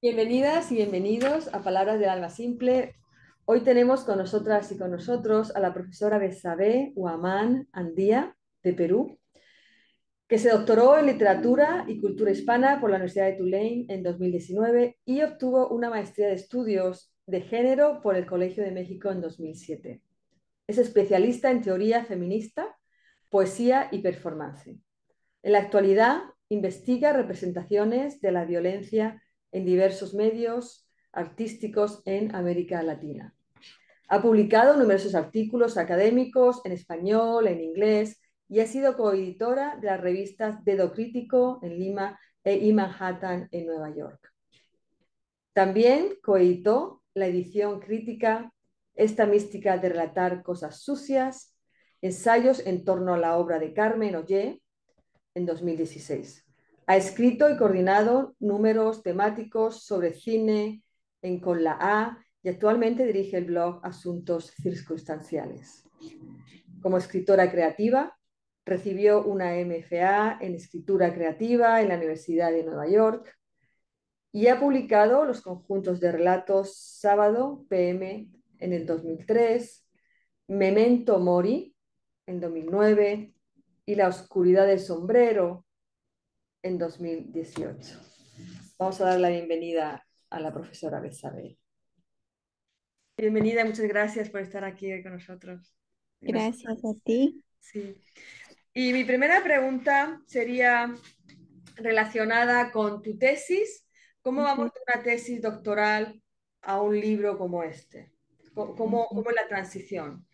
Bienvenidas y bienvenidos a Palabras del Alma Simple. Hoy tenemos con nosotras y con nosotros a la profesora Besabé Huamán Andía, de Perú, que se doctoró en Literatura y Cultura Hispana por la Universidad de Tulane en 2019 y obtuvo una maestría de estudios de género por el Colegio de México en 2007. Es especialista en teoría feminista, poesía y performance. En la actualidad investiga representaciones de la violencia en diversos medios artísticos en América Latina. Ha publicado numerosos artículos académicos en español, en inglés y ha sido coeditora de las revistas Dedo Crítico en Lima e y Manhattan en Nueva York. También coeditó la edición crítica Esta mística de relatar cosas sucias, ensayos en torno a la obra de Carmen Ollé en 2016. Ha escrito y coordinado números temáticos sobre cine en Con la A y actualmente dirige el blog Asuntos Circunstanciales. Como escritora creativa, recibió una MFA en escritura creativa en la Universidad de Nueva York y ha publicado los conjuntos de relatos Sábado PM en el 2003, Memento Mori en 2009 y La Oscuridad del Sombrero en 2018. Vamos a dar la bienvenida a la profesora Bezabel. Bienvenida, muchas gracias por estar aquí con nosotros. Gracias, a ti. Sí. Y mi primera pregunta sería relacionada con tu tesis. ¿Cómo vamos de una tesis doctoral a un libro como este? ¿Cómo, es la transición?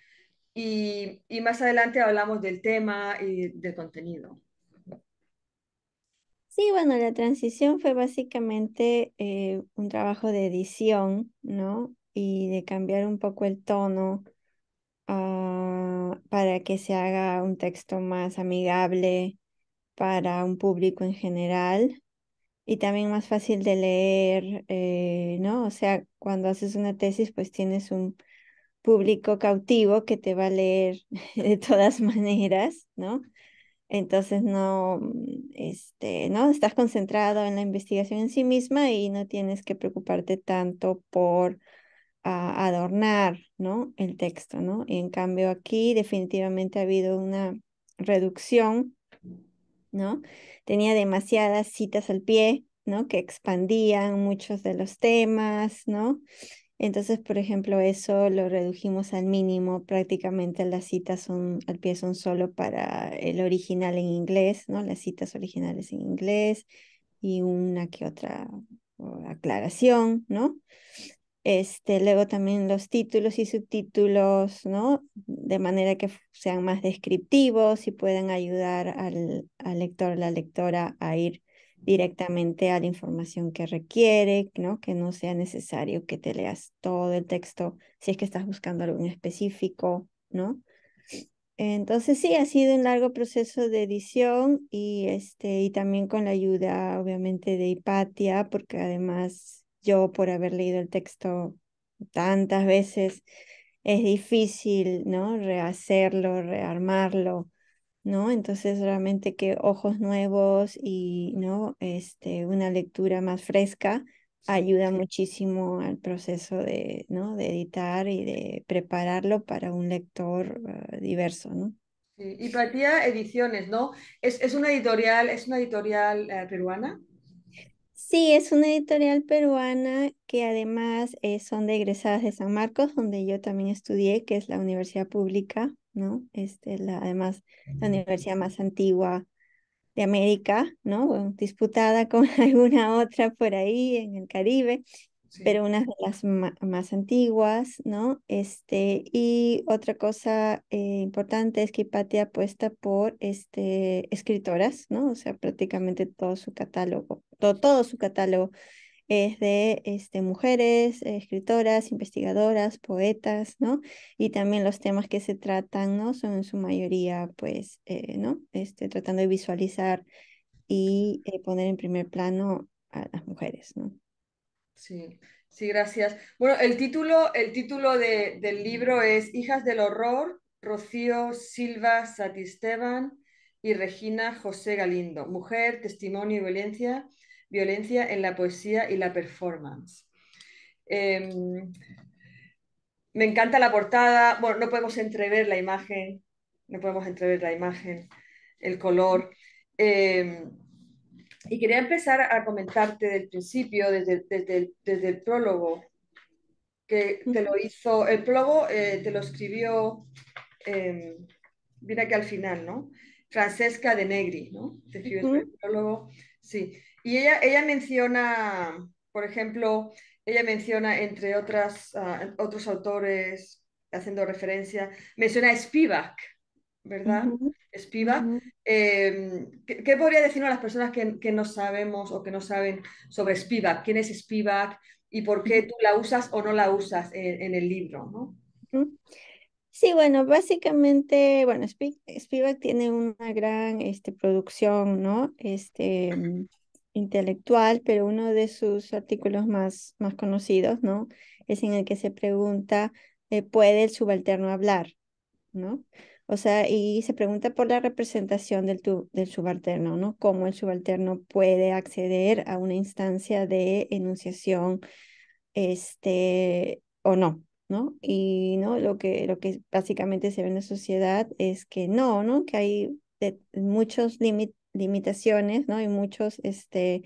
Y, y, más adelante hablamos del tema y del contenido. Sí, bueno, la transición fue básicamente eh, un trabajo de edición, ¿no? Y de cambiar un poco el tono ah, para que se haga un texto más amigable para un público en general y también más fácil de leer, eh, ¿no? O sea, cuando haces una tesis, pues tienes un público cautivo que te va a leer de todas maneras, ¿no? Entonces no, mm, este, no estás concentrado en la investigación en sí misma y no tienes que preocuparte tanto por ah, adornar ¿no? el texto. ¿no? Y en cambio aquí definitivamente ha habido una reducción. ¿no? Tenía demasiadas citas al pie ¿no? que expandían muchos de los temas. ¿no? Entonces, por ejemplo, eso lo redujimos al mínimo, prácticamente las citas son, al pie son solo para el original en inglés, ¿no? Las citas originales en inglés y una que otra aclaración, ¿no? Este, luego también los títulos y subtítulos, ¿no? De manera que sean más descriptivos y puedan ayudar al, lector lector, la lectora a ir directamente a la información que requiere, ¿no? que no sea necesario que te leas todo el texto si es que estás buscando algo en específico, ¿no? Entonces sí, ha sido un largo proceso de edición y, este, y también con la ayuda obviamente de Hipatia, porque además yo por haber leído el texto tantas veces es difícil, ¿no? Rehacerlo, rearmarlo ¿no? Entonces realmente que ojos nuevos y, ¿no? Este, una lectura más fresca ayuda muchísimo al proceso de, editar y de prepararlo para un lector eh, diverso, ¿no? Y Patía Ediciones, ¿no? ¿Es, una editorial, es una editorial eh, peruana? Sí, es una editorial peruana que además eh, son de egresadas de San Marcos, donde yo también estudié, que es la universidad pública ¿no? Este, la, además, la universidad más antigua de América, ¿no? disputada con alguna otra por ahí en el Caribe, pero una de las más antiguas, ¿no? Este, y otra cosa eh, importante es que Ipatia apuesta por este, escritoras, ¿no? O sea, prácticamente todo su catálogo, todo su catálogo es de este, mujeres, escritoras, investigadoras, poetas, ¿no? Y también los temas que se tratan, ¿no? Son en su mayoría, pues, eh, ¿no? Este, tratando de visualizar y eh, poner en primer plano a las mujeres, ¿no? Sí, sí, gracias. Bueno, el título, el título del libro es Hijas del Horror, Rocío Silva Satisteban y Regina José Galindo, Mujer, Testimonio y Violencia violencia en la poesía y la performance. Em, me encanta la portada, bueno, no podemos entrever la imagen, no podemos entrever la imagen, el color. Em, y quería empezar a comentarte del principio, desde, desde, el, desde el prólogo, que te lo hizo, el prólogo eh, te lo escribió, em, mira que al final, ¿no? Francesca de Negri, ¿no? Te escribió el prólogo Sí, y ella, ella menciona, por ejemplo, ella menciona, entre otras, ah, otros autores haciendo referencia, menciona Spivak, ¿verdad? Spivak. Em, ¿qué, podría decirnos a las personas que, no sabemos o que no saben sobre Spivak? ¿Quién es Spivak y por qué tú la usas o no la usas en, el libro? ¿no? Sí, bueno, básicamente, bueno, Spivak, tiene una gran este, producción, ¿no? Este, mm, intelectual, pero uno de sus artículos más, más conocidos, ¿no? Es en el que se pregunta, eh, ¿puede el subalterno hablar? ¿No? O sea, y se pregunta por la representación del, del subalterno, ¿no? Cómo el subalterno puede acceder a una instancia de enunciación, este, o no, ¿no? Y ¿no? Lo, que, lo que básicamente se ve en la sociedad es que no, ¿no? Que hay muchas limitaciones, ¿no? Y muchos este,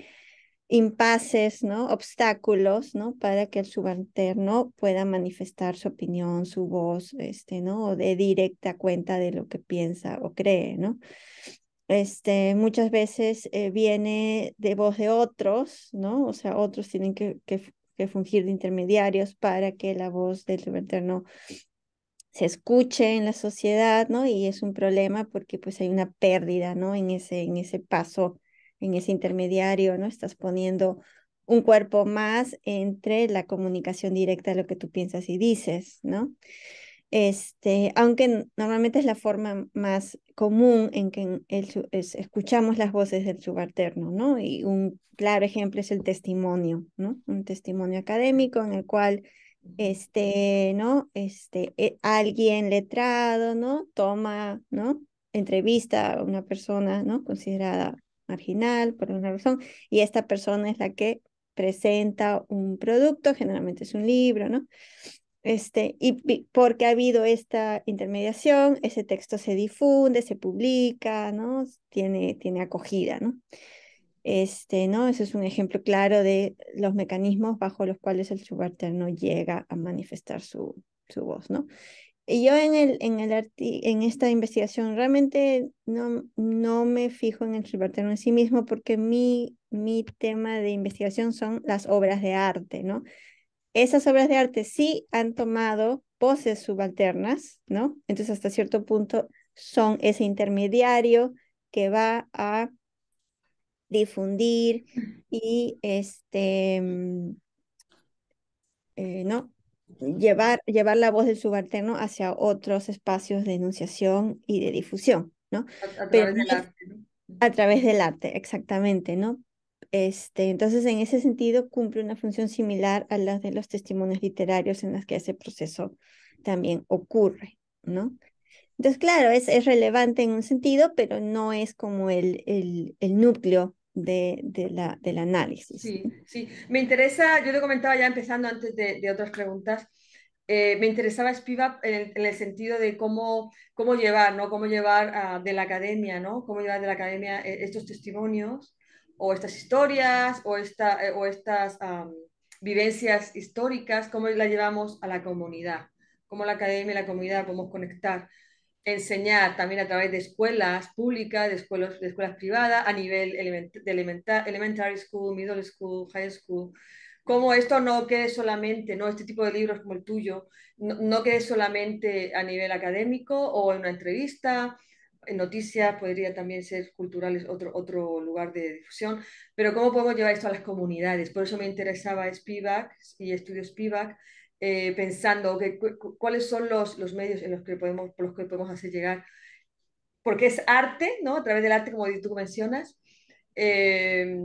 impases, ¿no? Obstáculos, ¿no? Para que el subalterno pueda manifestar su opinión, su voz, este, ¿no? de directa cuenta de lo que piensa o cree, ¿no? Este, muchas veces eh, viene de voz de otros, ¿no? O sea, otros tienen que que fungir de intermediarios para que la voz del subalterno se escuche en la sociedad, ¿no? Y es un problema porque pues hay una pérdida, ¿no? En ese, en ese paso, en ese intermediario, ¿no? Estás poniendo un cuerpo más entre la comunicación directa de lo que tú piensas y dices, ¿no? Este, aunque normalmente es la forma más común en que escuchamos las voces del subalterno, ¿no? Y un claro ejemplo es el testimonio, ¿no? Un testimonio académico en el cual este, ¿no? Este, eh, alguien letrado, ¿no? Toma, ¿no? Entrevista a una persona, ¿no? Considerada marginal por una razón, y esta persona es la que presenta un producto, generalmente es un libro, ¿no? Este, y porque ha habido esta intermediación, ese texto se difunde, se publica, ¿no? Tiene, tiene acogida, ¿no? Este, ¿no? Ese es un ejemplo claro de los mecanismos bajo los cuales el subalterno llega a manifestar su, su voz, ¿no? Y yo en, el, en, el en esta investigación realmente no, no me fijo en el subalterno en sí mismo porque mi, mi tema de investigación son las obras de arte, ¿no? esas obras de arte sí han tomado poses subalternas, ¿no? Entonces, hasta cierto punto son ese intermediario que va a difundir y este mm, eh, no llevar, llevar la voz del subalterno hacia otros espacios de enunciación y de difusión, ¿no? A, través del arte. ¿no? A través del arte, exactamente, ¿no? Este, entonces, en ese sentido, cumple una función similar a la de los testimonios literarios en las que ese proceso también ocurre, ¿no? Entonces, claro, es, relevante en un sentido, pero no es como el, el, núcleo de, la, del análisis. Sí, sí. Me interesa, yo te comentaba ya empezando antes de, otras preguntas, eh, me interesaba Spivak en, el sentido de cómo, cómo llevar, ¿no? Cómo llevar ah, de la academia, ¿no? Cómo llevar de la academia eh, estos testimonios o estas historias o, eh, o estas vivencias históricas, cómo las llevamos a la comunidad, cómo la academia y la comunidad podemos conectar, enseñar también a través de escuelas públicas, de escuelas, de escuelas privadas, a nivel de elementary school, middle school, high school, cómo esto no quede solamente, no este tipo de libros como el tuyo, no, no quede solamente a nivel académico o en una entrevista noticias, podría también ser culturales, otro, otro lugar de difusión, pero cómo podemos llevar esto a las comunidades. Por eso me interesaba Spivak y estudios Spivak, eh, pensando que, cuáles son los, medios en los que podemos, por los que podemos hacer llegar, porque es arte, ¿no? A través del arte, como tú mencionas, eh,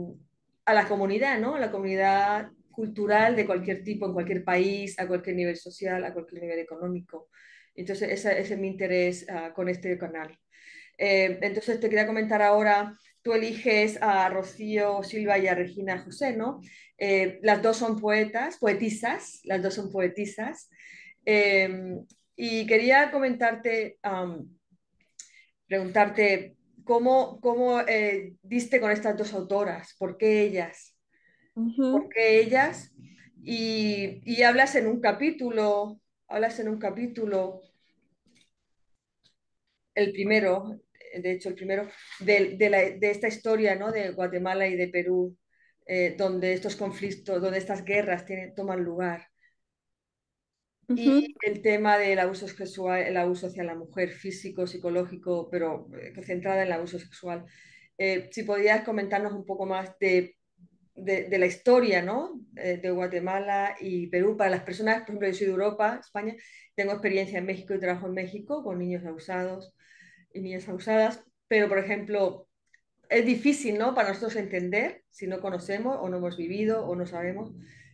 a la comunidad, ¿no? A la comunidad cultural de cualquier tipo, en cualquier país, a cualquier nivel social, a cualquier nivel económico. Entonces, ese, es mi interés ah, con este canal. Eh, entonces te quería comentar ahora, tú eliges a Rocío Silva y a Regina José, ¿no? Eh, las dos son poetas, poetisas, las dos son poetisas. Eh, y quería comentarte, preguntarte, ¿cómo, cómo diste con estas dos autoras? ¿Por qué ellas? ¿Por qué ellas? Y, y hablas en un capítulo, hablas en un capítulo el primero, de hecho el primero, de, de, esta historia ¿no? de Guatemala y de Perú, eh, donde estos conflictos, donde estas guerras tienen, toman lugar. Y el tema del abuso sexual, el abuso hacia la mujer, físico, psicológico, pero eh, centrada en el abuso sexual. Eh, si podías comentarnos un poco más de, de, la historia ¿no? de Guatemala y Perú para las personas, por ejemplo, yo soy de Europa, España, tengo experiencia en México y trabajo en México con niños abusados y niñas abusadas, pero por ejemplo, es difícil ¿no? para nosotros entender si no conocemos o no hemos vivido o no sabemos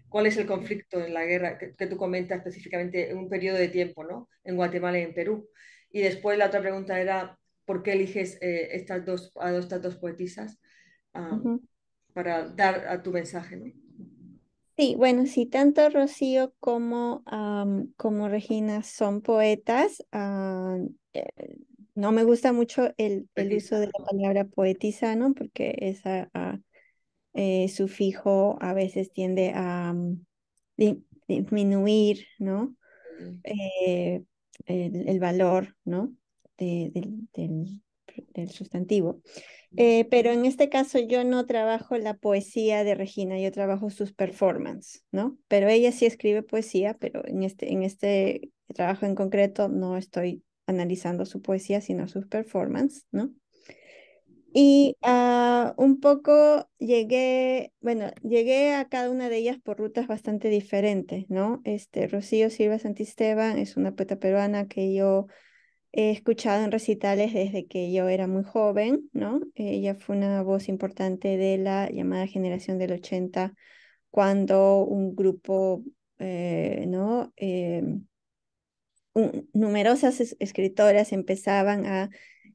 cuál es el conflicto en la guerra que, tú comentas específicamente en un periodo de tiempo ¿no? en Guatemala y en Perú. Y después la otra pregunta era, ¿por qué eliges eh, estas dos, a estas dos poetisas ah, para dar a tu mensaje? ¿no? Sí, bueno, si tanto Rocío como, como Regina son poetas. Ah, eh, no me gusta mucho el, uso de la palabra poetiza, ¿no? Porque esa eh, sufijo a veces tiende a mm, disminuir, ¿no? Eh, el, valor, ¿no? del, sustantivo. Eh, pero en este caso yo no trabajo la poesía de Regina, yo trabajo sus performances, ¿no? Pero ella sí escribe poesía, pero en este, en este trabajo en concreto no estoy analizando su poesía, sino sus performances, ¿no? Y ah, un poco llegué, bueno, llegué a cada una de ellas por rutas bastante diferentes, ¿no? Este, Rocío Silva Santisteban es una poeta peruana que yo he escuchado en recitales desde que yo era muy joven, ¿no? Ella fue una voz importante de la llamada generación del 80, cuando un grupo, eh, ¿no? Em, numerosas escritoras empezaban a,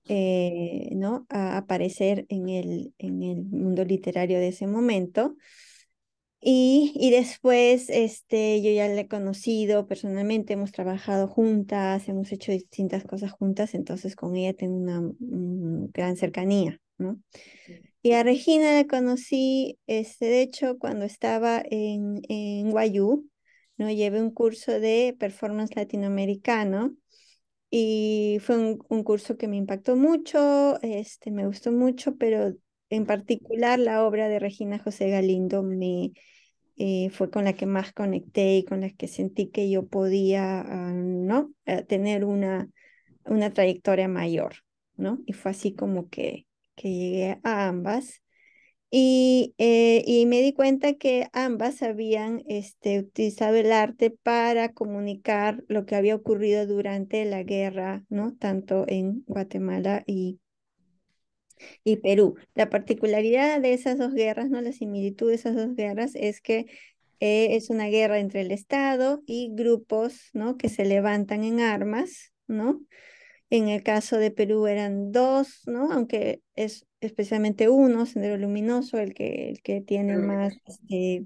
eh, ¿no? a aparecer en el, en el mundo literario de ese momento. Y, después, este, yo ya la he conocido personalmente, hemos trabajado juntas, hemos hecho distintas cosas juntas, entonces con ella tengo una, mm, gran cercanía, ¿no? Y a Regina la conocí, este, de hecho, cuando estaba en, en Guayú, ¿no? Llevé un curso de performance latinoamericano y fue un, curso que me impactó mucho, este, me gustó mucho, pero en particular la obra de Regina José Galindo me, eh, fue con la que más conecté y con la que sentí que yo podía ah, ¿no? Eh, tener una, una trayectoria mayor, ¿no? Y fue así como que, que llegué a ambas. Eh, y, me di cuenta que ambas habían este, utilizado el arte para comunicar lo que había ocurrido durante la guerra, ¿no? Tanto en Guatemala y y Perú. La particularidad de esas dos guerras, ¿no? la similitud de esas dos guerras es que eh, es una guerra entre el Estado y grupos ¿no? que se levantan en armas, ¿no? En el caso de Perú eran dos, ¿no? Aunque es especialmente uno, Sendero Luminoso, el que, el que tiene más, este,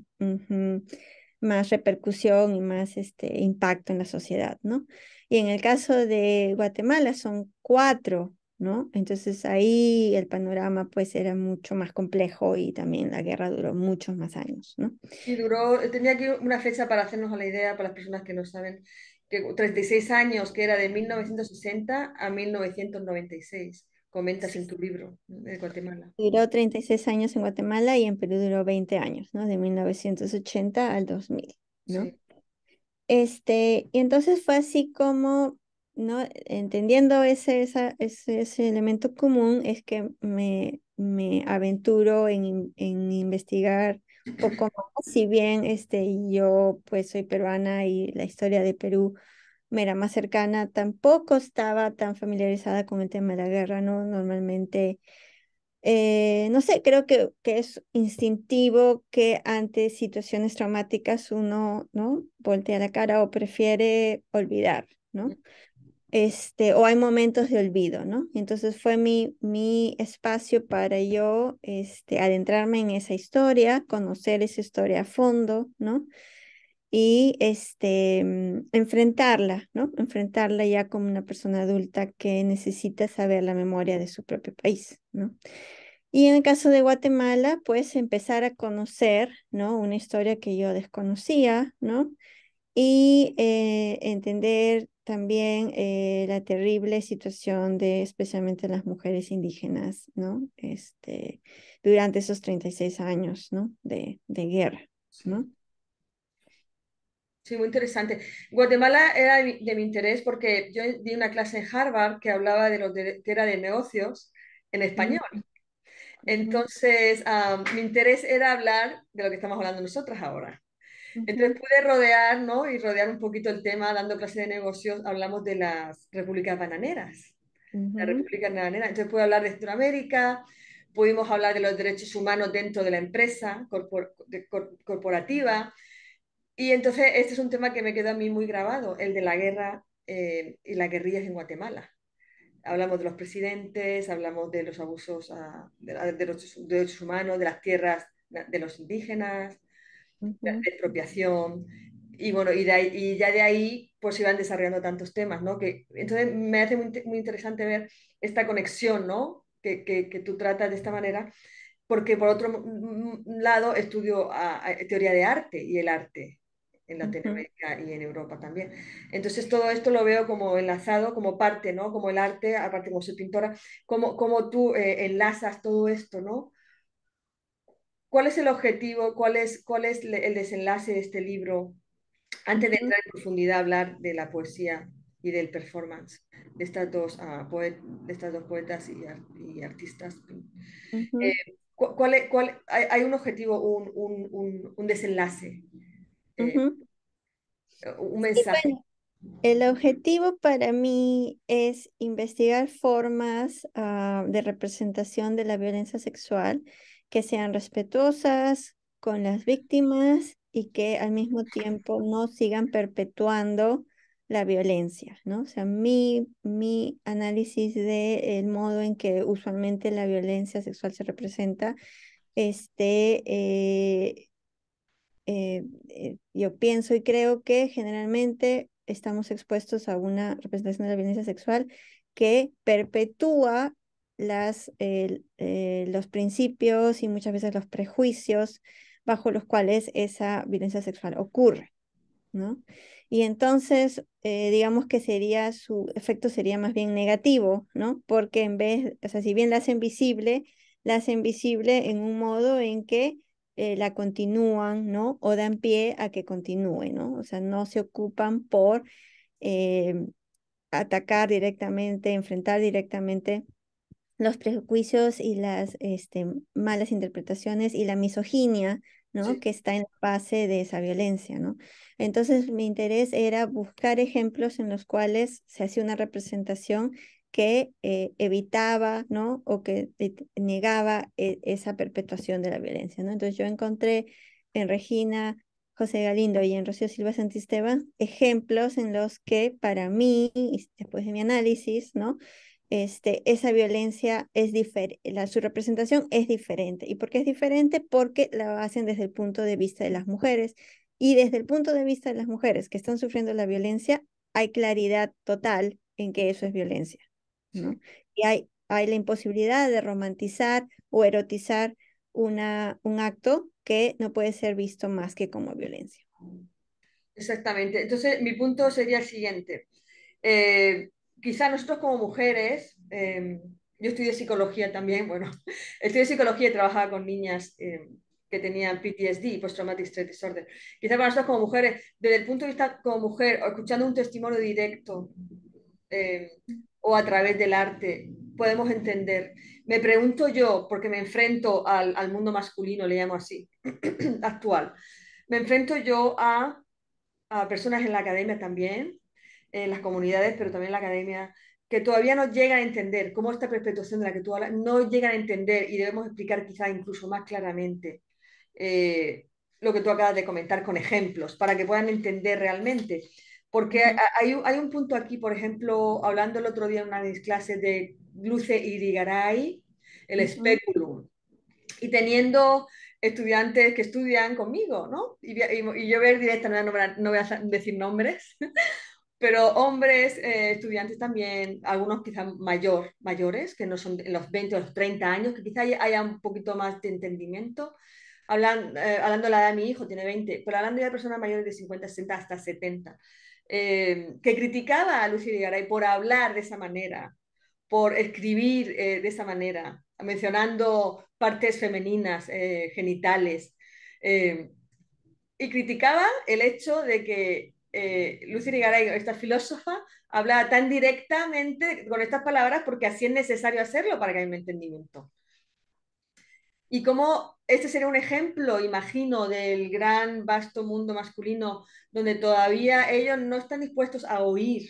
más repercusión y más este, impacto en la sociedad, ¿no? Y en el caso de Guatemala son cuatro, ¿no? Entonces ahí el panorama pues era mucho más complejo y también la guerra duró muchos más años, ¿no? Y duró, tenía aquí una fecha para hacernos la idea, para las personas que no saben, 36 años, que era de 1960 a 1996, comentas en tu libro de Guatemala. Duró 36 años en Guatemala y en Perú duró 20 años, ¿no? De 1980 al 2000, ¿no? Este, y entonces fue así como, ¿no? Entendiendo ese, esa, elemento común, es que me, me aventuro en investigar poco si bien este, yo pues soy peruana y la historia de Perú me era más cercana, tampoco estaba tan familiarizada con el tema de la guerra, ¿no? Normalmente, eh, no sé, creo que, que es instintivo que ante situaciones traumáticas uno, ¿no? Voltea la cara o prefiere olvidar, ¿no? Este, o hay momentos de olvido, ¿no? Entonces fue mi, mi espacio para yo este, adentrarme en esa historia, conocer esa historia a fondo, ¿no? Y este, mm, enfrentarla, ¿no? Enfrentarla ya como una persona adulta que necesita saber la memoria de su propio país, ¿no? Y en el caso de Guatemala, pues empezar a conocer, ¿no? Una historia que yo desconocía, ¿no? Y eh, entender también eh, la terrible situación de especialmente las mujeres indígenas, ¿no? Este, durante esos 36 años, ¿no? De, guerra, Sí, muy interesante. Guatemala era de mi interés porque yo di una clase en Harvard que hablaba de lo que era de negocios en español. Entonces, ah, mi interés era hablar de lo que estamos hablando nosotras ahora, entonces pude rodear, ¿no? Y rodear un poquito el tema, dando clase de negocios, hablamos de las repúblicas bananeras. La república bananera. Entonces pude hablar de Centroamérica, pudimos hablar de los derechos humanos dentro de la empresa corporativa. Y entonces este es un tema que me quedó a mí muy grabado, el de la guerra eh, y las guerrillas en Guatemala. Hablamos de los presidentes, hablamos de los abusos de, de, los derechos humanos, de las tierras de los indígenas, de expropiación, y bueno, y, ya de ahí pues iban desarrollando tantos temas, ¿no? Que, entonces me hace muy, muy interesante ver esta conexión, ¿no? Que, que, tú tratas de esta manera, porque por otro lado estudio a, teoría de arte y el arte en Latinoamérica y en Europa también. Entonces todo esto lo veo como enlazado, como parte, ¿no? Como el arte, aparte como soy pintora, como, como tú eh, enlazas todo esto, ¿no? ¿Cuál es el objetivo? ¿Cuál es, cuál es el desenlace de este libro? Antes de entrar en profundidad a hablar de la poesía y del performance de estas dos, ah, de estas dos poetas y, artistas. Eh, cuál, hay, un objetivo, un, desenlace, eh, un mensaje? el objetivo para mí es investigar formas ah, de representación de la violencia sexual que sean respetuosas con las víctimas y que al mismo tiempo no sigan perpetuando la violencia, ¿no? O sea, mi, mi análisis del modo en que usualmente la violencia sexual se representa, este, eh, eh, eh, yo pienso y creo que generalmente estamos expuestos a una representación de la violencia sexual que perpetúa eh, los principios y muchas veces los prejuicios bajo los cuales esa violencia sexual ocurre. ¿no? Y entonces, eh, digamos que sería su efecto sería más bien negativo, ¿no? Porque en vez, o sea, si bien la hacen visible, la hacen visible en un modo en que eh, la continúan, ¿no? O dan pie a que continúe, ¿no? O sea, no se ocupan por atacar directamente, enfrentar directamente los prejuicios y las este, malas interpretaciones y la misoginia, ¿no? Que está en la base de esa violencia, ¿no? Entonces mi interés era buscar ejemplos en los cuales se hacía una representación que eh, evitaba, ¿no? O que e, negaba e, esa perpetuación de la violencia, ¿no? Entonces yo encontré en Regina José Galindo y en Rocío Silva Santisteban ejemplos en los que para mí, después de mi análisis, ¿no? este, esa violencia es diferente, su representación es diferente. ¿Y por qué es diferente? Porque la hacen desde el punto de vista de las mujeres. Y desde el punto de vista de las mujeres que están sufriendo la violencia, hay claridad total en que eso es violencia. Y hay, hay la imposibilidad de romantizar o erotizar una, un acto que no puede ser visto más que como violencia. Exactamente. Entonces, mi punto sería el siguiente. Eh, quizá nosotros como mujeres, em, yo estudié psicología también, bueno, estudié psicología y trabajaba con niñas em, que tenían PTSD, post-traumatic stress disorder. Quizás para nosotros como mujeres, desde el punto de vista como mujer, o escuchando un testimonio directo em, o a través del arte, podemos entender. Me pregunto yo, porque me enfrento al, mundo masculino, le llamo así, actual, me enfrento yo a, a personas en la academia también, eh, las comunidades, pero también la academia, que todavía no llegan a entender, cómo esta perpetuación de la que tú hablas, no llegan a entender y debemos explicar quizá incluso más claramente eh, lo que tú acabas de comentar con ejemplos, para que puedan entender realmente. Porque hay, hay, un punto aquí, por ejemplo, hablando el otro día en una de mis clases de Luce y Irigaray, el especulum, y teniendo estudiantes que estudian conmigo, ¿no? Y, yo ver directa, no no voy a decir nombres, pero hombres, eh, estudiantes también, algunos quizás mayor, mayores, que no son los 20 o los 30 años, que quizás haya un poquito más de entendimiento. Hablan, eh, hablando de la edad de mi hijo, tiene 20, pero hablando de personas mayores de 50, 60 hasta 70, eh, que criticaba a Lucía Garay por hablar de esa manera, por escribir de esa manera, mencionando partes femeninas, genitales. y criticaba el hecho de que eh, Lucy Rigaray, esta filósofa, habla tan directamente con estas palabras porque así es necesario hacerlo para que haya un entendimiento. Y como este sería un ejemplo, imagino, del gran, vasto mundo masculino donde todavía ellos no están dispuestos a oír,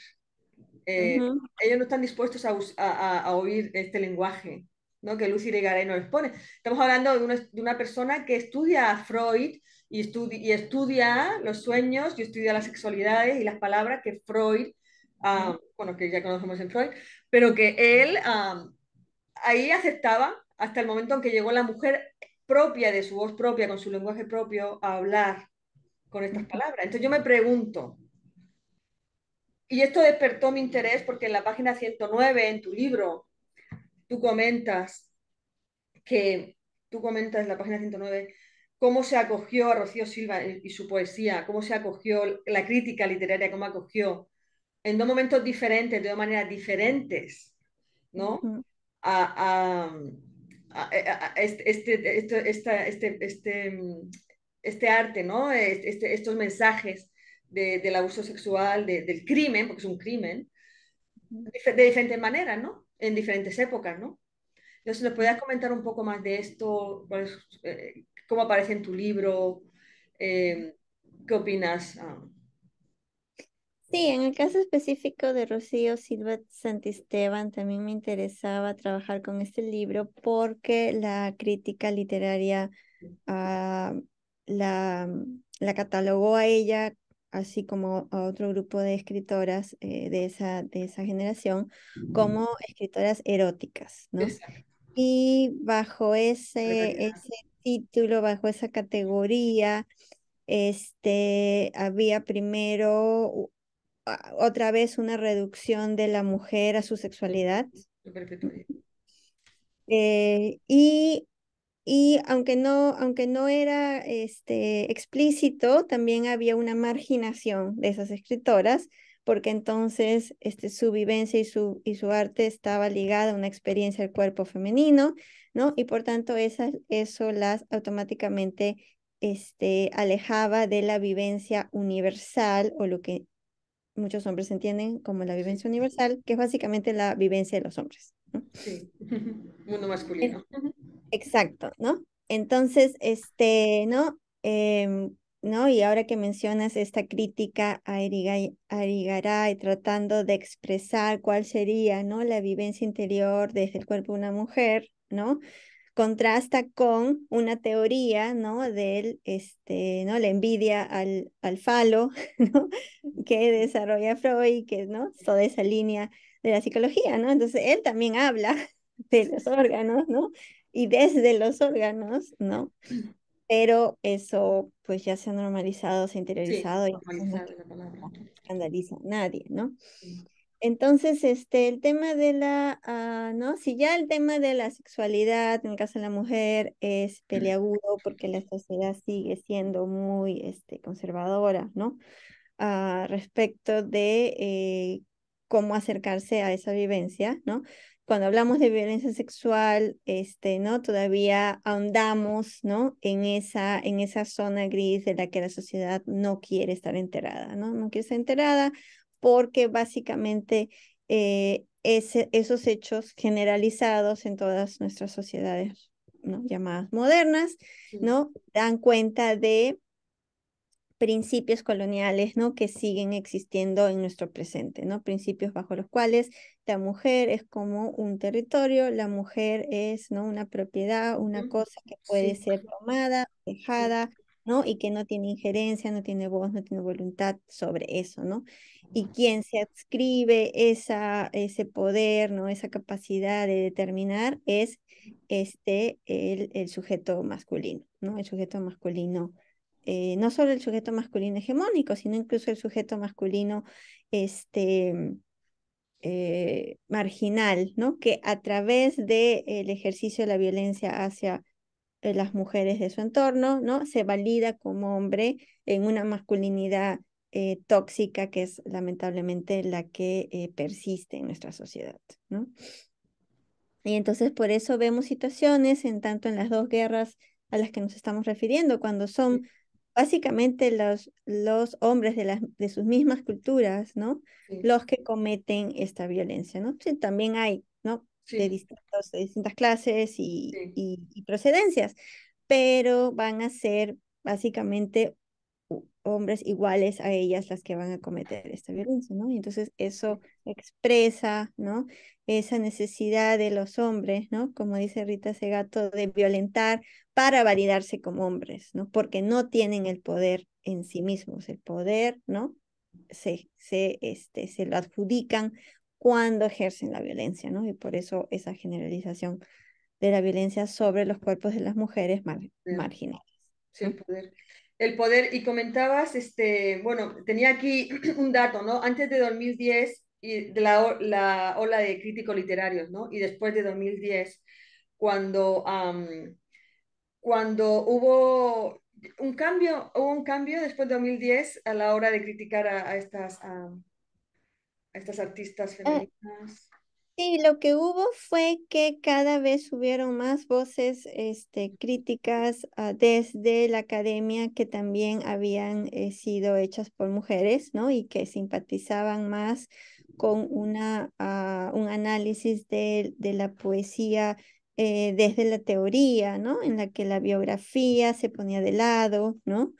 eh, ellos no están dispuestos a, oír este lenguaje. ¿no? que Lucy Garay nos expone. Estamos hablando de una, de una, persona que estudia a Freud, y, estudia los sueños y estudia las sexualidades y las palabras que Freud, ah, bueno, que ya conocemos en Freud, pero que él ah, ahí aceptaba hasta el momento en que llegó la mujer propia de su voz propia, con su lenguaje propio, a hablar con estas palabras. Entonces yo me pregunto, y esto despertó mi interés porque en la página 109, en tu libro, tú comentas que, tú comentas en la página 109, cómo se acogió a Rocío Silva y su poesía, cómo se acogió la crítica literaria, cómo acogió en dos momentos diferentes, de dos maneras diferentes, ¿no? A, este, este, arte, ¿no? Este, este, estos mensajes del abuso sexual, del crimen, porque es un crimen, de diferentes maneras, ¿no? En diferentes épocas, ¿no? Entonces, ¿nos podías comentar un poco más de esto? ¿Cuál pues, eh, cómo aparece en tu libro. Eh, ¿Qué opinas? Ah. Sí, en el caso específico de Rocío Silva Santisteban también me interesaba trabajar con este libro porque la crítica literaria ah, la, catalogó a ella, así como a otro grupo de escritoras eh, de, esa, de esa generación, como escritoras eróticas, ¿no? Y bajo ese título, bajo esa categoría. Este, había primero otra vez una reducción de la mujer a su sexualidad. Eh, y, y aunque no, aunque no era este, explícito, también había una marginación de esas escritoras porque entonces este, su vivencia y su, y su arte estaba ligada a una experiencia del cuerpo femenino, ¿no? Y por tanto esa, eso las automáticamente este, alejaba de la vivencia universal o lo que muchos hombres entienden como la vivencia universal, que es básicamente la vivencia de los hombres. Sí, mundo masculino. Exacto, ¿no? Entonces, este, ¿no? Em, ¿no? Y ahora que mencionas esta crítica a Erigaray tratando de expresar cuál sería, ¿no? La vivencia interior desde el cuerpo de una mujer, ¿no? Contrasta con una teoría, ¿no? Del, este, ¿no? La envidia al, al falo, ¿no? Que desarrolla Freud, que, ¿no? Toda esa línea de la psicología, ¿no? Entonces, él también habla de los órganos, ¿no? Y desde los órganos, ¿no? pero eso pues ya se ha normalizado, se ha interiorizado y no escandaliza a nadie, ¿no? Entonces, este, el tema de la, ah, ¿no? Si ya el tema de la sexualidad, en el caso de la mujer, es mm. peleagudo porque la sociedad sigue siendo muy este, conservadora, ¿no? Ah, respecto de eh, cómo acercarse a esa vivencia, ¿no? cuando hablamos de violencia sexual, este, ¿no? Todavía ahondamos, ¿no? En esa, en esa zona gris de la que la sociedad no quiere estar enterada, ¿no? No quiere estar enterada porque básicamente eh, esos hechos generalizados en todas nuestras sociedades ¿no? llamadas modernas, ¿no? Dan cuenta de principios coloniales, ¿no? Que siguen existiendo en nuestro presente, ¿no? Principios bajo los cuales la mujer es como un territorio, la mujer es, ¿no? Una propiedad, una cosa que puede ser tomada, dejada, ¿no? Y que no tiene injerencia, no tiene voz, no tiene voluntad sobre eso, ¿no? Y quien se adscribe esa, ese poder, ¿no? Esa capacidad de determinar es este, el, el sujeto masculino, ¿no? El sujeto masculino eh, no solo el sujeto masculino hegemónico, sino incluso el sujeto masculino este, mm, eh, marginal, ¿no? que a través del ejercicio de la violencia hacia eh, las mujeres de su entorno, ¿no? se valida como hombre en una masculinidad tóxica que es lamentablemente la que persiste en nuestra sociedad. Y entonces por eso vemos situaciones en tanto en las dos guerras a las que nos estamos refiriendo, cuando son básicamente los, los hombres de, las, de sus mismas culturas, ¿no? Los que cometen esta violencia, ¿no? también hay, ¿no? De, distintos, de distintas clases y, y, y procedencias, pero van a ser básicamente hombres iguales a ellas las que van a cometer esta violencia, ¿no? Y entonces eso expresa, ¿no? Esa necesidad de los hombres, ¿no? Como dice Rita Segato, de violentar para validarse como hombres, ¿no? Porque no tienen el poder en sí mismos, el poder, ¿no? Se, se, este, se lo adjudican cuando ejercen la violencia, ¿no? Y por eso esa generalización de la violencia sobre los cuerpos de las mujeres marginales. sin poder el poder, y comentabas, este, bueno, tenía aquí un dato, ¿no? Antes de 2010 y de la, ola de críticos literarios, ¿no? Y después de 2010, cuando, cuando hubo un cambio, hubo un cambio después de 2010 a la hora de criticar a, estas, a, a, estas artistas eh, femeninas. Sí, lo que hubo fue que cada vez hubieron más voces este, críticas ah, desde la academia que también habían eh, sido hechas por mujeres, ¿no? Y que simpatizaban más con una, ah, un análisis de, de la poesía eh, desde la teoría, ¿no? En la que la biografía se ponía de lado, ¿no?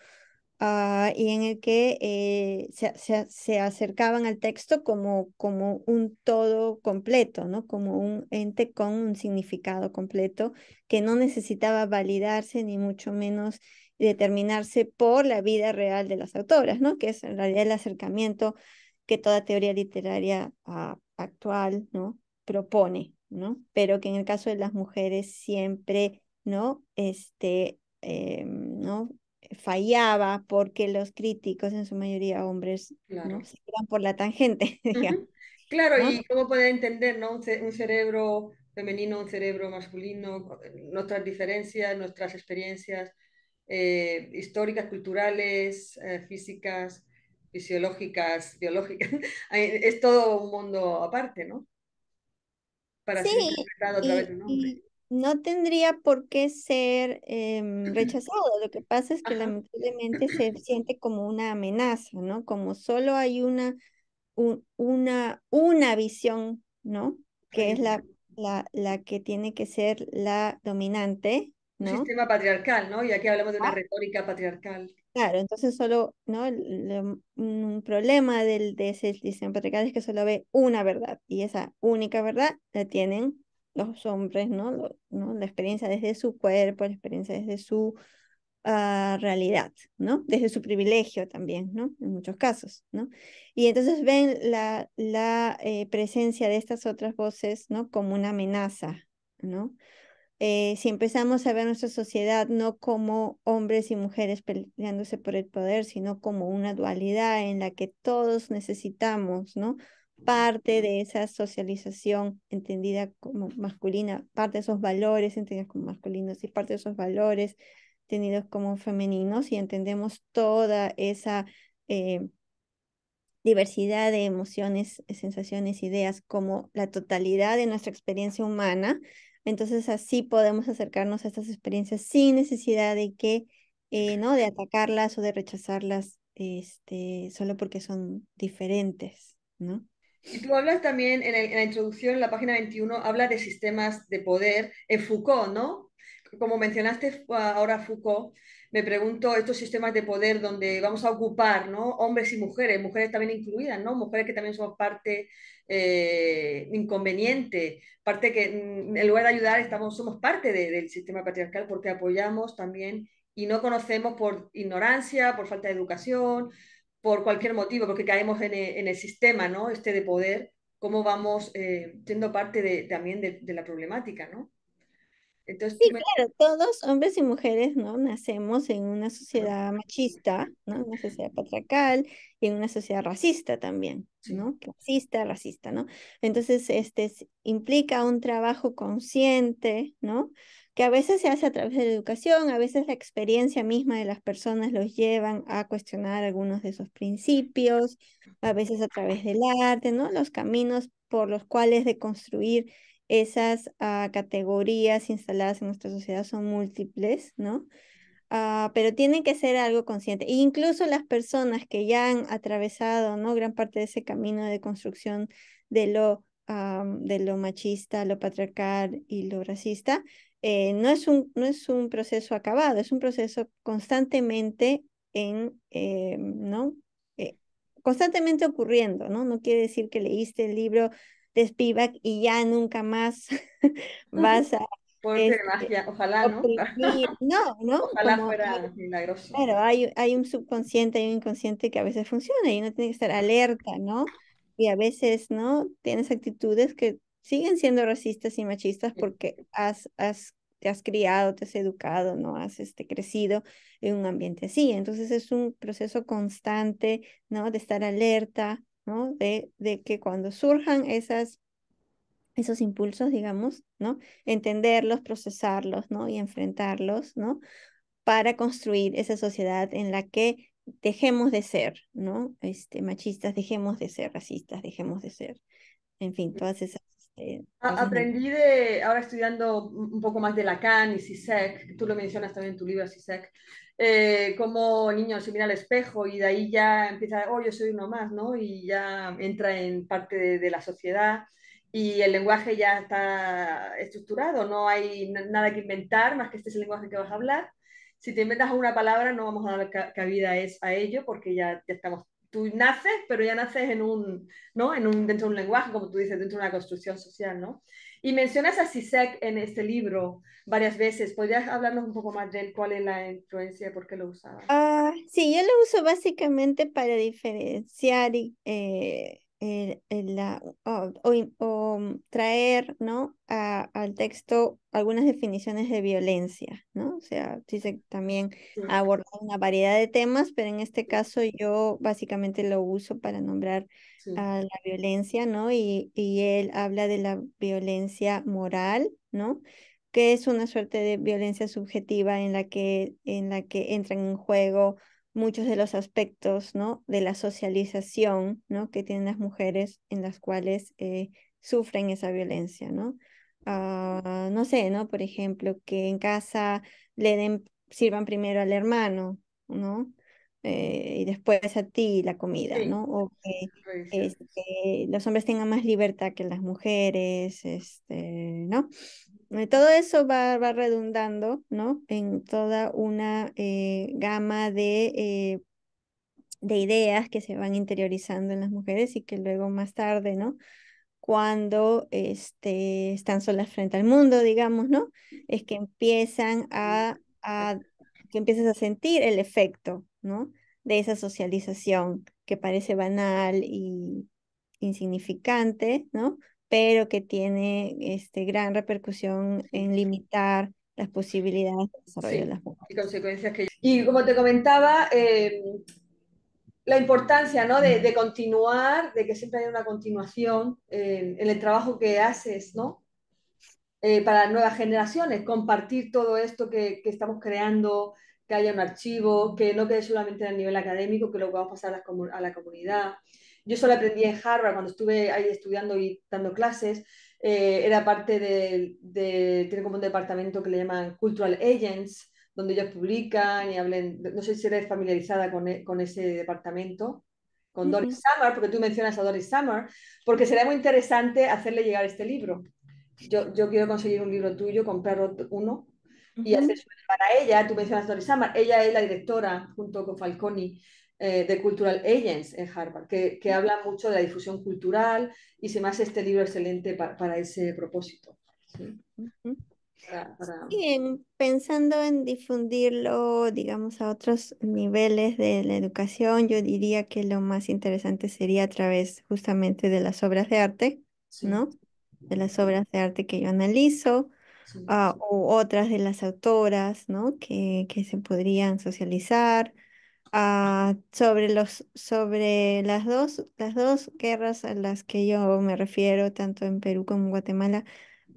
Ah, y en el que eh, se, se, acercaban al texto como, como un todo completo, ¿no? como un ente con un significado completo que no necesitaba validarse ni mucho menos determinarse por la vida real de las autoras, ¿no? que es en realidad el acercamiento que toda teoría literaria ah, actual ¿no? propone, ¿no? pero que en el caso de las mujeres siempre ¿no? Este, em, ¿no? fallaba porque los críticos, en su mayoría hombres, claro. por la tangente. Claro, y cómo puede entender ¿no? un, cerebro femenino, un cerebro masculino, eh, nuestras diferencias, nuestras experiencias eh, históricas, culturales, eh, físicas, fisiológicas, biológicas. es todo un mundo aparte, ¿no? Para sí, no tendría por qué ser em, rechazado. Lo que pasa es que lamentablemente se siente como una amenaza, ¿no? Como solo hay una, una, una visión, ¿no? Que es la, la, la que tiene que ser la dominante, ¿no? Sistema patriarcal, ¿no? Y aquí hablamos de una retórica patriarcal. Claro, entonces solo, ¿no? Mm, un problema del, de ese sistema patriarcal es que solo ve una verdad y esa única verdad la tienen los hombres, ¿no? ¿no? La experiencia desde su cuerpo, la experiencia desde su ah, realidad, ¿no? Desde su privilegio también, ¿no? En muchos casos, ¿no? Y entonces ven la, la eh, presencia de estas otras voces, ¿no? Como una amenaza, ¿no? Eh, si empezamos a ver nuestra sociedad no como hombres y mujeres peleándose por el poder, sino como una dualidad en la que todos necesitamos, ¿no? parte de esa socialización entendida como masculina, parte de esos valores entendidos como masculinos y parte de esos valores entendidos como femeninos y entendemos toda esa eh, diversidad de emociones, sensaciones, ideas como la totalidad de nuestra experiencia humana. Entonces así podemos acercarnos a estas experiencias sin necesidad de que, eh, ¿no? De atacarlas o de rechazarlas este, solo porque son diferentes, ¿no? Y tú hablas también en, la introducción, en la página 21, habla de sistemas de poder en Foucault, ¿no? Como mencionaste ahora Foucault, me pregunto estos sistemas de poder donde vamos a ocupar, ¿no? Hombres y mujeres, mujeres también incluidas, ¿no? Mujeres que también somos parte eh, inconveniente, parte que mm, en lugar de ayudar estamos, somos parte del sistema patriarcal porque apoyamos también y no conocemos por ignorancia, por falta de educación, por cualquier motivo, porque caemos en el, en el sistema, ¿no? Este de poder, cómo vamos eh, siendo parte de, también de, la problemática, ¿no? Entonces, sí, claro, todos, hombres y mujeres, ¿no? Nacemos en una sociedad machista, ¿no? En una sociedad patriarcal y en una sociedad racista también, ¿no? racista, racista, ¿no? Entonces, este implica un trabajo consciente, ¿no? que a veces se hace a través de la educación, a veces la experiencia misma de las personas los llevan a cuestionar algunos de esos principios, a veces a través del arte, ¿no? Los caminos por los cuales de construir esas ah, categorías instaladas en nuestra sociedad son múltiples, ¿no? Ah, pero tienen que ser algo consciente. E incluso las personas que ya han atravesado, ¿no? Gran parte de ese camino de construcción de lo, de lo machista, lo patriarcal y lo racista, eh, no, es un, no es un proceso acabado, es un proceso constantemente en, eh, ¿no? Eh, constantemente ocurriendo, ¿no? No quiere decir que leíste el libro de Spivak y ya nunca más vas a... Por este, magia, ojalá, ¿no? No, ¿no? Ojalá fuera milagroso. Claro, hay, hay un subconsciente, hay un inconsciente que a veces funciona y uno tiene que estar alerta, ¿no? Y a veces, ¿no? Tienes actitudes que siguen siendo racistas y machistas porque has, has, te has criado, te has educado, no has este, crecido en un ambiente así. Entonces es un proceso constante, ¿no? De estar alerta, ¿no? De, de que cuando surjan esos impulsos, digamos, ¿no? Entenderlos, procesarlos, ¿no? Y enfrentarlos, ¿no? Para construir esa sociedad en la que dejemos de ser, ¿no? Este, machistas, dejemos de ser racistas, dejemos de ser, en fin, todas esas eh, aprendí de, ahora estudiando un poco más de Lacan y Sisek, tú lo mencionas también en tu libro Sisek, eh, como niño se mira al espejo y de ahí ya empieza, oh, yo soy uno más, ¿no? Y ya entra en parte de, la sociedad y el lenguaje ya está estructurado, no hay nada que inventar más que este es el lenguaje que vas a hablar. Si te inventas una palabra no vamos a dar cabida a, ello porque ya, ya estamos tú naces, pero ya naces en un, ¿no? en un, dentro de un lenguaje, como tú dices, dentro de una construcción social, ¿no? Y mencionas a CISEC en este libro varias veces. ¿Podrías hablarnos un poco más de ¿Cuál es la influencia? ¿Por qué lo usaba? Ah, sí, yo lo uso básicamente para diferenciar y, eh, o, mm, traer ¿no? al texto algunas definiciones de violencia, ¿no? O sea, dice también abordó una variedad de temas, pero en este caso yo básicamente lo uso para nombrar a la violencia, ¿no? Y, y él habla de la violencia moral, ¿no? que es una suerte de violencia subjetiva en la que, en la que entran en juego muchos de los aspectos ¿no? de la socialización ¿no? que tienen las mujeres en las cuales eh, sufren esa violencia, ¿no? Ah, no sé, ¿no? Por ejemplo, que en casa le den, sirvan primero al hermano, ¿no? Eh, y después a ti la comida, ¿no? O que, este, los hombres tengan más libertad que las mujeres, este, ¿no? todo eso va, redundando, ¿no? En toda una eh, gama de, eh, de ideas que se van interiorizando en las mujeres y que luego más tarde, ¿no? Cuando este, están solas frente al mundo, digamos, ¿no? Es que empiezan a, que empiezas a sentir el efecto, ¿no? De esa socialización que parece banal y insignificante, ¿no? pero que tiene este, gran repercusión en limitar las posibilidades de desarrollo de las mujeres. Y consecuencias que Y como te comentaba, eh, la importancia ¿no? de, de, continuar, de que siempre haya una continuación eh, en el trabajo que haces, ¿no? Eh, para nuevas generaciones, compartir todo esto que, que, estamos creando, que haya un archivo, que no quede solamente a nivel académico, que lo podamos pasar a la comunidad, yo solo aprendí en Harvard cuando estuve ahí estudiando y dando clases. Eh, era parte de, tiene como un departamento que le llaman Cultural Agents, donde ellos publican y hablen, no sé si eres familiarizada con, e, con ese departamento, con Doris Summer, porque tú mencionas a Doris Summer, porque será muy interesante hacerle llegar este libro. Yo, yo quiero conseguir un libro tuyo, con perro uno y hacer -huh. para ella. Tú mencionas a Doris Summer, ella es la directora junto con Falconi eh, de Cultural Agents en Harvard, que, que, habla mucho de la difusión cultural y se me hace este libro excelente para, ese propósito. Bien, pensando en difundirlo, digamos, a otros niveles de la educación, yo diría que lo más interesante sería a través justamente de las obras de arte, ¿no? De las obras de arte que yo analizo, ah, o otras de las autoras, ¿no? Que, que se podrían socializar, Ah, sobre los, sobre las dos, las dos guerras a las que yo me refiero, tanto en Perú como en Guatemala,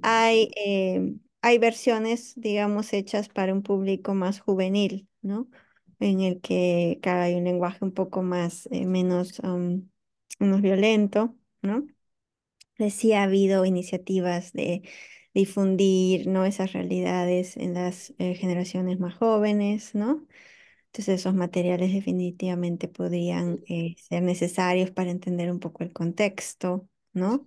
hay, em, hay versiones, digamos, hechas para un público más juvenil, ¿no? En el que cada hay un lenguaje un poco más, eh, menos, menos violento, ¿no? Eh, sí ha habido iniciativas de difundir, ¿no? Esas realidades en las eh, generaciones más jóvenes, ¿no? Entonces esos materiales definitivamente podrían eh, ser necesarios para entender un poco el contexto, ¿no?